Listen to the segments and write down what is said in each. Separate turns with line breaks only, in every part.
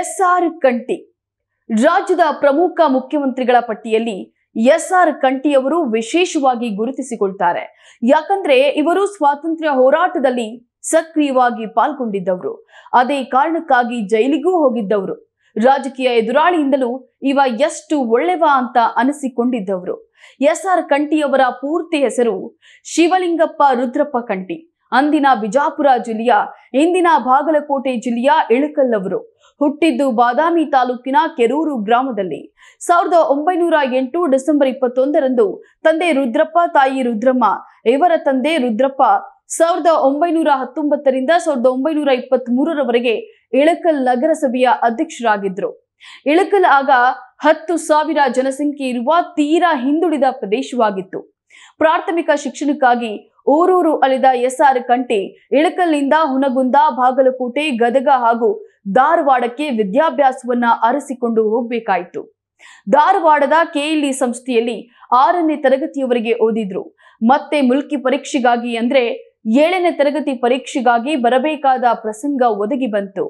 S R ಕಂಟಿ ರಾಜ್ಯದ ಪ್ರಮುಖ ಮುಖ್ಯಮಂತ್ರಿಗಳ ಪಟ್ಟಿಯಲ್ಲಿ ಎಸ್ ಆರ್ ಕಂಠಿಯವರು ವಿಶೇಷವಾಗಿ ಗುರುತಿಸಿಕೊಳ್ತಾರೆ ಯಾಕಂದ್ರೆ ಇವರು ಸ್ವಾತಂತ್ರ್ಯ ಹೋರಾಟದಲ್ಲಿ ಸಕ್ರಿಯವಾಗಿ ಪಾಲ್ಗೊಂಡಿದ್ದವರು ಅದೇ ಕಾರಣಕ್ಕಾಗಿ ಜೈಲಿಗೂ ಹೋಗಿದ್ದವರು ರಾಜಕೀಯ ಎದುರಾಳಿಯಿಂದಲೂ ಇವ ಎಷ್ಟು ಒಳ್ಳೆವ ಅಂತ ಅನಿಸಿಕೊಂಡಿದ್ದವರು ಎಸ್ ಆರ್ ಕಂಠಿಯವರ ಪೂರ್ತಿ ಹೆಸರು ಶಿವಲಿಂಗಪ್ಪ ರುದ್ರಪ್ಪ ಕಂಠಿ ಅಂದಿನ ಬಿಜಾಪುರ ಜಿಲ್ಲೆಯ ಇಂದಿನ ಬಾಗಲಕೋಟೆ ಜಿಲ್ಲೆಯ ಅವರು ಹುಟ್ಟಿದ್ದು ಬಾದಾಮಿ ತಾಲೂಕಿನ ಕೆರೂರು ಗ್ರಾಮದಲ್ಲಿ ಸಾವಿರದ ಒಂಬೈನೂರ ಎಂಟು ಡಿಸೆಂಬರ್ ಇಪ್ಪತ್ತೊಂದರಂದು ತಂದೆ ರುದ್ರಪ್ಪ ತಾಯಿ ರುದ್ರಮ್ಮ ಇವರ ತಂದೆ ರುದ್ರಪ್ಪ ಸಾವಿರದ ಒಂಬೈನೂರ ಹತ್ತೊಂಬತ್ತರಿಂದ ಸಾವಿರದ ಒಂಬೈನೂರ ಇಪ್ಪತ್ತ್ ಮೂರರವರೆಗೆ ಇಳಕಲ್ ನಗರಸಭೆಯ ಅಧ್ಯಕ್ಷರಾಗಿದ್ದರು ಇಳಕಲ್ ಆಗ ಹತ್ತು ಸಾವಿರ ಜನಸಂಖ್ಯೆ ಇರುವ ತೀರಾ ಹಿಂದುಳಿದ ಪ್ರದೇಶವಾಗಿತ್ತು ಪ್ರಾಥಮಿಕ ಶಿಕ್ಷಣಕ್ಕಾಗಿ ಊರೂರು ಅಲಿದ ಎಸ್ಆರ್ ಕಂಟಿ ಇಳಕಲ್ನಿಂದ ಹುನಗುಂದ ಬಾಗಲಕೋಟೆ ಗದಗ ಹಾಗೂ ಧಾರವಾಡಕ್ಕೆ ವಿದ್ಯಾಭ್ಯಾಸವನ್ನ ಅರಸಿಕೊಂಡು ಹೋಗ್ಬೇಕಾಯ್ತು ಧಾರವಾಡದ ಕೆಇಲಿ ಸಂಸ್ಥೆಯಲ್ಲಿ ಆರನೇ ತರಗತಿಯವರೆಗೆ ಓದಿದ್ರು ಮತ್ತೆ ಮುಲ್ಕಿ ಪರೀಕ್ಷೆಗಾಗಿ ಅಂದ್ರೆ ಏಳನೇ ತರಗತಿ ಪರೀಕ್ಷೆಗಾಗಿ ಬರಬೇಕಾದ ಪ್ರಸಂಗ ಒದಗಿ ಬಂತು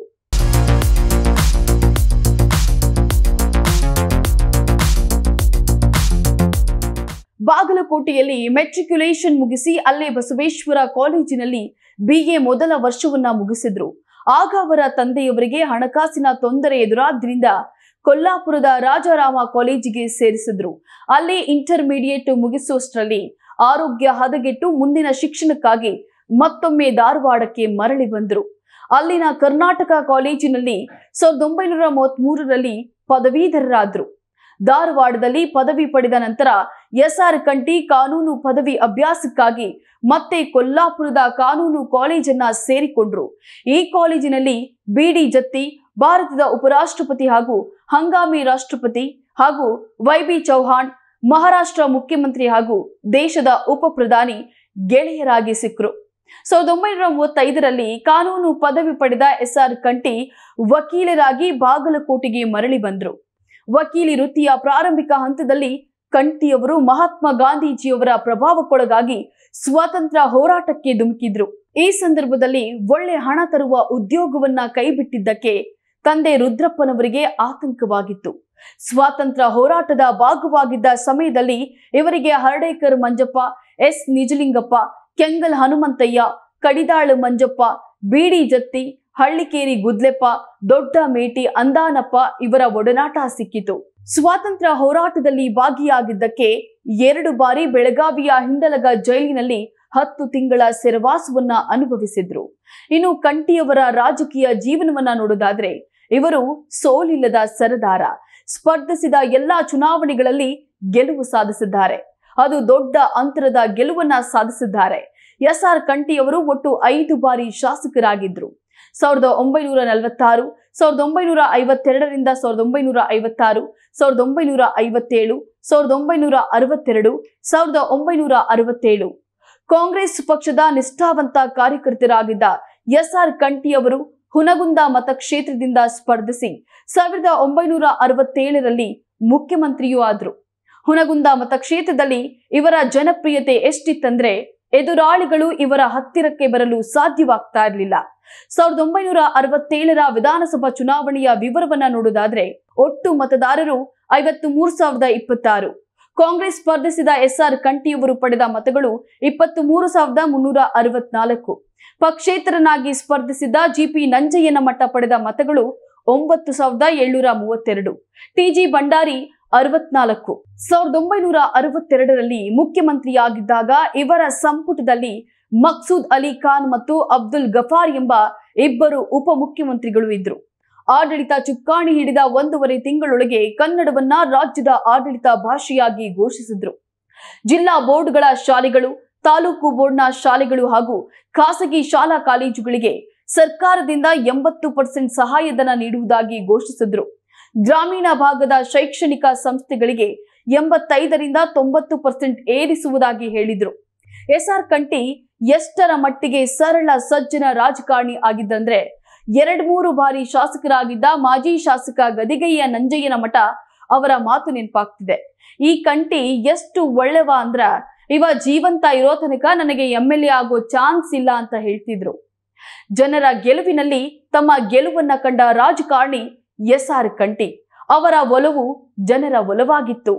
ಬಾಗಲಕೋಟೆಯಲ್ಲಿ ಮೆಟ್ರಿಕ್ಯುಲೇಷನ್ ಮುಗಿಸಿ ಅಲ್ಲೇ ಬಸವೇಶ್ವರ ಕಾಲೇಜಿನಲ್ಲಿ ಬಿಎ ಮೊದಲ ವರ್ಷವನ್ನ ಮುಗಿಸಿದ್ರು ಆಗ ಅವರ ತಂದೆಯವರಿಗೆ ಹಣಕಾಸಿನ ತೊಂದರೆ ಎದುರಾದ್ರಿಂದ ಕೊಲ್ಲಾಪುರದ ರಾಜಾರಾಮ ಕಾಲೇಜಿಗೆ ಸೇರಿಸಿದ್ರು ಅಲ್ಲಿ ಇಂಟರ್ಮೀಡಿಯೇಟ್ ಮುಗಿಸುವಷ್ಟರಲ್ಲಿ ಆರೋಗ್ಯ ಹದಗೆಟ್ಟು ಮುಂದಿನ ಶಿಕ್ಷಣಕ್ಕಾಗಿ ಮತ್ತೊಮ್ಮೆ ಧಾರವಾಡಕ್ಕೆ ಮರಳಿ ಬಂದರು ಅಲ್ಲಿನ ಕರ್ನಾಟಕ ಕಾಲೇಜಿನಲ್ಲಿ ಸಾವಿರದ ಒಂಬೈನೂರ ಮೂವತ್ತ್ ಮೂರರಲ್ಲಿ ಪದವೀಧರರಾದ್ರು ಧಾರವಾಡದಲ್ಲಿ ಪದವಿ ಪಡೆದ ನಂತರ ಎಸ್ಆರ್ ಕಂಟಿ ಕಾನೂನು ಪದವಿ ಅಭ್ಯಾಸಕ್ಕಾಗಿ ಮತ್ತೆ ಕೊಲ್ಲಾಪುರದ ಕಾನೂನು ಕಾಲೇಜನ್ನ ಸೇರಿಕೊಂಡ್ರು ಈ ಕಾಲೇಜಿನಲ್ಲಿ ಬಿಡಿ ಜತ್ತಿ ಭಾರತದ ಉಪರಾಷ್ಟ್ರಪತಿ ಹಾಗೂ ಹಂಗಾಮಿ ರಾಷ್ಟ್ರಪತಿ ಹಾಗೂ ವೈಬಿ ಚೌಹಾಣ್ ಮಹಾರಾಷ್ಟ್ರ ಮುಖ್ಯಮಂತ್ರಿ ಹಾಗೂ ದೇಶದ ಉಪ ಪ್ರಧಾನಿ ಗೆಳೆಯರಾಗಿ ಸಿಕ್ಕರು ಸಾವಿರದ ಒಂಬೈನೂರ ಮೂವತ್ತೈದರಲ್ಲಿ ಕಾನೂನು ಪದವಿ ಪಡೆದ ಎಸ್ಆರ್ ಕಂಟಿ ವಕೀಲರಾಗಿ ಬಾಗಲಕೋಟೆಗೆ ಮರಳಿ ಬಂದರು ವಕೀಲಿ ವೃತ್ತಿಯ ಪ್ರಾರಂಭಿಕ ಹಂತದಲ್ಲಿ ಕಂಠಿಯವರು ಮಹಾತ್ಮ ಗಾಂಧೀಜಿಯವರ ಪ್ರಭಾವಕ್ಕೊಳಗಾಗಿ ಸ್ವಾತಂತ್ರ್ಯ ಹೋರಾಟಕ್ಕೆ ಧುಮುಕಿದ್ರು ಈ ಸಂದರ್ಭದಲ್ಲಿ ಒಳ್ಳೆ ಹಣ ತರುವ ಉದ್ಯೋಗವನ್ನ ಕೈಬಿಟ್ಟಿದ್ದಕ್ಕೆ ತಂದೆ ರುದ್ರಪ್ಪನವರಿಗೆ ಆತಂಕವಾಗಿತ್ತು ಸ್ವಾತಂತ್ರ್ಯ ಹೋರಾಟದ ಭಾಗವಾಗಿದ್ದ ಸಮಯದಲ್ಲಿ ಇವರಿಗೆ ಹರಡೇಕರ್ ಮಂಜಪ್ಪ ಎಸ್ ನಿಜಲಿಂಗಪ್ಪ ಕೆಂಗಲ್ ಹನುಮಂತಯ್ಯ ಕಡಿದಾಳು ಮಂಜಪ್ಪ ಬೀಡಿ ಜತ್ತಿ ಹಳ್ಳಿಕೇರಿ ಗುದ್ಲೆಪ್ಪ ದೊಡ್ಡ ಮೇಟಿ ಅಂದಾನಪ್ಪ ಇವರ ಒಡನಾಟ ಸಿಕ್ಕಿತು ಸ್ವಾತಂತ್ರ್ಯ ಹೋರಾಟದಲ್ಲಿ ಭಾಗಿಯಾಗಿದ್ದಕ್ಕೆ ಎರಡು ಬಾರಿ ಬೆಳಗಾವಿಯ ಹಿಂದಲಗ ಜೈಲಿನಲ್ಲಿ ಹತ್ತು ತಿಂಗಳ ಸೆರವಾಸವನ್ನ ಅನುಭವಿಸಿದ್ರು ಇನ್ನು ಕಂಠಿಯವರ ರಾಜಕೀಯ ಜೀವನವನ್ನ ನೋಡೋದಾದ್ರೆ ಇವರು ಸೋಲಿಲ್ಲದ ಸರದಾರ ಸ್ಪರ್ಧಿಸಿದ ಎಲ್ಲಾ ಚುನಾವಣೆಗಳಲ್ಲಿ ಗೆಲುವು ಸಾಧಿಸಿದ್ದಾರೆ ಅದು ದೊಡ್ಡ ಅಂತರದ ಗೆಲುವನ್ನ ಸಾಧಿಸಿದ್ದಾರೆ ಎಸ್ ಆರ್ ಕಂಠಿಯವರು ಒಟ್ಟು ಐದು ಬಾರಿ ಶಾಸಕರಾಗಿದ್ದರು ಸಾವಿರದ ಒಂಬೈನೂರ ನಲವತ್ತಾರು ಸಾವಿರದ ಒಂಬೈನೂರ ಐವತ್ತೆರಡರಿಂದ ಸಾವಿರದ ಒಂಬೈನೂರ ಐವತ್ತಾರು ಸಾವಿರದ ಒಂಬೈನೂರ ಐವತ್ತೇಳು ಸಾವಿರದ ಒಂಬೈನೂರ ಅರವತ್ತೆರಡು ಸಾವಿರದ ಒಂಬೈನೂರ ಅರವತ್ತೇಳು ಕಾಂಗ್ರೆಸ್ ಪಕ್ಷದ ನಿಷ್ಠಾವಂತ ಕಾರ್ಯಕರ್ತರಾಗಿದ್ದ ಎಸ್ ಆರ್ ಕಂಠಿಯವರು ಹುನಗುಂದ ಮತಕ್ಷೇತ್ರದಿಂದ ಸ್ಪರ್ಧಿಸಿ ಸಾವಿರದ ಒಂಬೈನೂರ ಅರವತ್ತೇಳರಲ್ಲಿ ಮುಖ್ಯಮಂತ್ರಿಯೂ ಆದರು ಹುನಗುಂದ ಮತಕ್ಷೇತ್ರದಲ್ಲಿ ಇವರ ಜನಪ್ರಿಯತೆ ಎಷ್ಟಿತ್ತಂದ್ರೆ ಎದುರಾಳಿಗಳು ಇವರ ಹತ್ತಿರಕ್ಕೆ ಬರಲು ಸಾಧ್ಯವಾಗ್ತಾ ಇರಲಿಲ್ಲ ಸಾವಿರದ ಒಂಬೈನೂರ ಅರವತ್ತೇಳರ ವಿಧಾನಸಭಾ ಚುನಾವಣೆಯ ವಿವರವನ್ನ ನೋಡುವುದಾದ್ರೆ ಒಟ್ಟು ಮತದಾರರು ಐವತ್ತು ಮೂರು ಸಾವಿರದ ಇಪ್ಪತ್ತಾರು ಕಾಂಗ್ರೆಸ್ ಸ್ಪರ್ಧಿಸಿದ ಎಸ್ಆರ್ ಕಂಠಿಯವರು ಪಡೆದ ಮತಗಳು ಇಪ್ಪತ್ತು ಮೂರು ಸಾವಿರದ ಮುನ್ನೂರ ಅರವತ್ನಾಲ್ಕು ಪಕ್ಷೇತರನಾಗಿ ಸ್ಪರ್ಧಿಸಿದ್ದ ಜಿಪಿ ನಂಜಯ್ಯನ ಮಟ್ಟ ಪಡೆದ ಮತಗಳು ಒಂಬತ್ತು ಸಾವಿರದ ಏಳ್ನೂರ ಮೂವತ್ತೆರಡು ಟಿಜಿ ಭಂಡಾರಿ ಅರವತ್ನಾಲ್ಕು ಸಾವಿರದ ಒಂಬೈನೂರ ಅರವತ್ತೆರಡರಲ್ಲಿ ಮುಖ್ಯಮಂತ್ರಿಯಾಗಿದ್ದಾಗ ಇವರ ಸಂಪುಟದಲ್ಲಿ ಮಕ್ಸೂದ್ ಅಲಿ ಖಾನ್ ಮತ್ತು ಅಬ್ದುಲ್ ಗಫಾರ್ ಎಂಬ ಇಬ್ಬರು ಉಪಮುಖ್ಯಮಂತ್ರಿಗಳು ಇದ್ರು ಆಡಳಿತ ಚುಕ್ಕಾಣಿ ಹಿಡಿದ ಒಂದೂವರೆ ತಿಂಗಳೊಳಗೆ ಕನ್ನಡವನ್ನ ರಾಜ್ಯದ ಆಡಳಿತ ಭಾಷೆಯಾಗಿ ಘೋಷಿಸಿದ್ರು ಜಿಲ್ಲಾ ಬೋರ್ಡ್ಗಳ ಶಾಲೆಗಳು ತಾಲೂಕು ಬೋರ್ಡ್ನ ಶಾಲೆಗಳು ಹಾಗೂ ಖಾಸಗಿ ಶಾಲಾ ಕಾಲೇಜುಗಳಿಗೆ ಸರ್ಕಾರದಿಂದ ಎಂಬತ್ತು ಪರ್ಸೆಂಟ್ ಸಹಾಯಧನ ನೀಡುವುದಾಗಿ ಘೋಷಿಸಿದ್ರು ಗ್ರಾಮೀಣ ಭಾಗದ ಶೈಕ್ಷಣಿಕ ಸಂಸ್ಥೆಗಳಿಗೆ ಎಂಬತ್ತೈದರಿಂದ ತೊಂಬತ್ತು ಪರ್ಸೆಂಟ್ ಏರಿಸುವುದಾಗಿ ಹೇಳಿದ್ರು ಎಸ್ ಆರ್ ಕಂಟಿ ಎಷ್ಟರ ಮಟ್ಟಿಗೆ ಸರಳ ಸಜ್ಜನ ರಾಜಕಾರಣಿ ಆಗಿದ್ದಂದ್ರೆ ಎರಡ್ ಮೂರು ಬಾರಿ ಶಾಸಕರಾಗಿದ್ದ ಮಾಜಿ ಶಾಸಕ ಗದಿಗೆಯ ನಂಜಯ್ಯನ ಮಠ ಅವರ ಮಾತು ನೆನಪಾಗ್ತಿದೆ ಈ ಕಂಟಿ ಎಷ್ಟು ಒಳ್ಳೆವ ಅಂದ್ರ ಇವ ಜೀವಂತ ಇರೋ ತನಕ ನನಗೆ ಎಂ ಎಲ್ ಎ ಆಗೋ ಚಾನ್ಸ್ ಇಲ್ಲ ಅಂತ ಹೇಳ್ತಿದ್ರು ಜನರ ಗೆಲುವಿನಲ್ಲಿ ತಮ್ಮ ಗೆಲುವನ್ನ ಕಂಡ ರಾಜಕಾರಣಿ ಎಸ್ ಆರ್ ಕಂಟಿ ಅವರ ಒಲವು ಜನರ ಒಲವಾಗಿತ್ತು